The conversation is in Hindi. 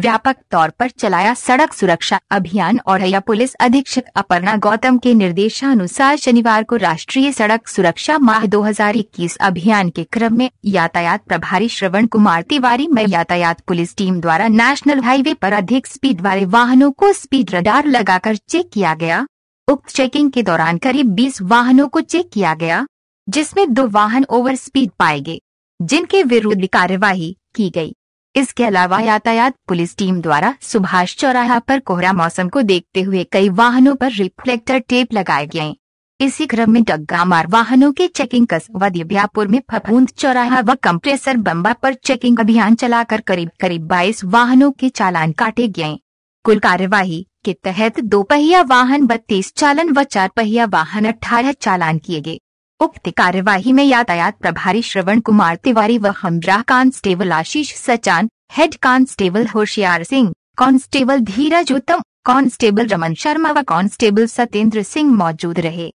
व्यापक तौर पर चलाया सड़क सुरक्षा अभियान और हया पुलिस अधीक्षक अपर्णा गौतम के निर्देशानुसार शनिवार को राष्ट्रीय सड़क सुरक्षा माह 2021 अभियान के क्रम में यातायात प्रभारी श्रवण कुमार तिवारी में यातायात पुलिस टीम द्वारा नेशनल हाईवे पर अधिक स्पीड वाले वाहनों को स्पीड रडार लगाकर चेक किया गया उक्त चेकिंग के दौरान करीब बीस वाहनों को चेक किया गया जिसमें दो वाहन ओवर स्पीड पाए गए जिनके विरुद्ध कार्यवाही की गई इसके अलावा यातायात पुलिस टीम द्वारा सुभाष चौराहा पर कोहरा मौसम को देखते हुए कई वाहनों पर रिफ्लेक्टर टेप लगाए गए इसी क्रम में मार वाहनों के चेकिंग व दिव्यापुर में फफूंद चौराहा व कंप्रेसर बम्बा पर चेकिंग अभियान चलाकर करीब करीब 22 वाहनों के चालान काटे गए कुल कार्यवाही के तहत दो पहिया वाहन बत्तीस चालन व चार पहिया वाहन अठारह चालान किए गए उक्त कार्यवाही में यातायात प्रभारी श्रवण कुमार तिवारी व हमरा constable Ashish Sachan head constable Hoshiyar Singh constable धीरज उत्तम कांस्टेबल रमन शर्मा व कांस्टेबल सत्येंद्र सिंह मौजूद रहे